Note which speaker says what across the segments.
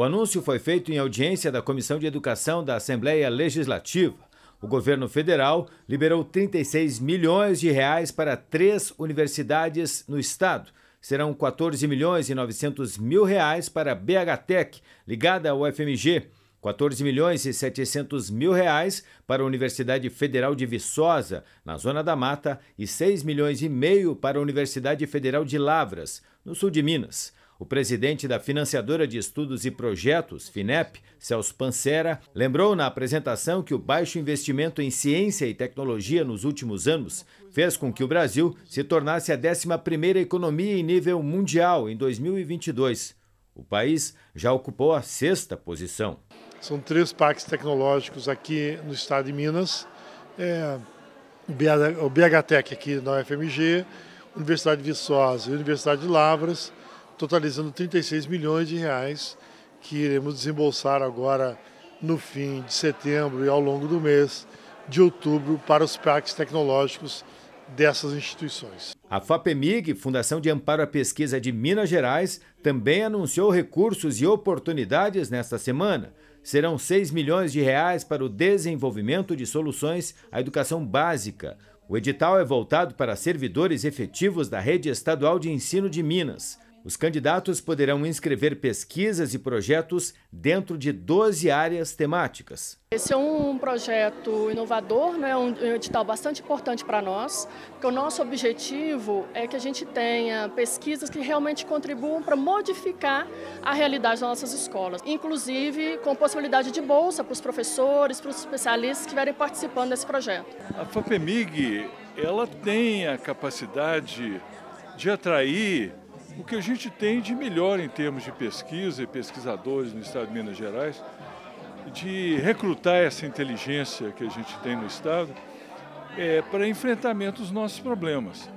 Speaker 1: O anúncio foi feito em audiência da Comissão de Educação da Assembleia Legislativa. O governo federal liberou 36 milhões de reais para três universidades no estado. Serão 14 milhões e 900 mil reais para a BHTEC, ligada ao FMG. 14 milhões e 700 mil reais para a Universidade Federal de Viçosa, na Zona da Mata, e 6 milhões e meio para a Universidade Federal de Lavras, no sul de Minas. O presidente da Financiadora de Estudos e Projetos, FINEP, Celso Pancera, lembrou na apresentação que o baixo investimento em ciência e tecnologia nos últimos anos fez com que o Brasil se tornasse a 11ª economia em nível mundial em 2022. O país já ocupou a sexta posição.
Speaker 2: São três parques tecnológicos aqui no estado de Minas, é, o BHTEC aqui na UFMG, Universidade de Viçosa e Universidade de Lavras, totalizando 36 milhões de reais que iremos desembolsar agora no fim de setembro e ao longo do mês de outubro para os parques tecnológicos dessas instituições.
Speaker 1: A FAPEMIG, Fundação de Amparo à Pesquisa de Minas Gerais, também anunciou recursos e oportunidades nesta semana. Serão 6 milhões de reais para o desenvolvimento de soluções à educação básica. O edital é voltado para servidores efetivos da rede estadual de ensino de Minas. Os candidatos poderão inscrever pesquisas e projetos dentro de 12 áreas temáticas.
Speaker 3: Esse é um projeto inovador, né? um edital bastante importante para nós, porque o nosso objetivo é que a gente tenha pesquisas que realmente contribuam para modificar a realidade das nossas escolas, inclusive com possibilidade de bolsa para os professores, para os especialistas que estiverem participando desse projeto.
Speaker 4: A FAPEMIG ela tem a capacidade de atrair o que a gente tem de melhor em termos de pesquisa e pesquisadores no estado de Minas Gerais, de recrutar essa inteligência que a gente tem no estado é, para enfrentamento dos nossos problemas.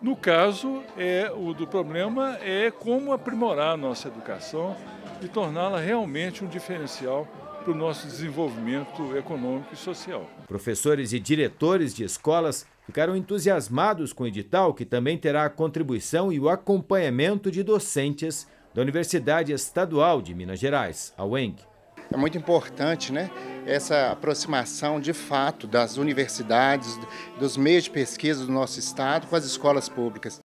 Speaker 4: No caso, é, o do problema é como aprimorar a nossa educação e torná-la realmente um diferencial para o nosso desenvolvimento econômico e social.
Speaker 1: Professores e diretores de escolas ficaram entusiasmados com o edital, que também terá a contribuição e o acompanhamento de docentes da Universidade Estadual de Minas Gerais, a UENG. É muito importante né, essa aproximação de fato das universidades, dos meios de pesquisa do nosso estado com as escolas públicas.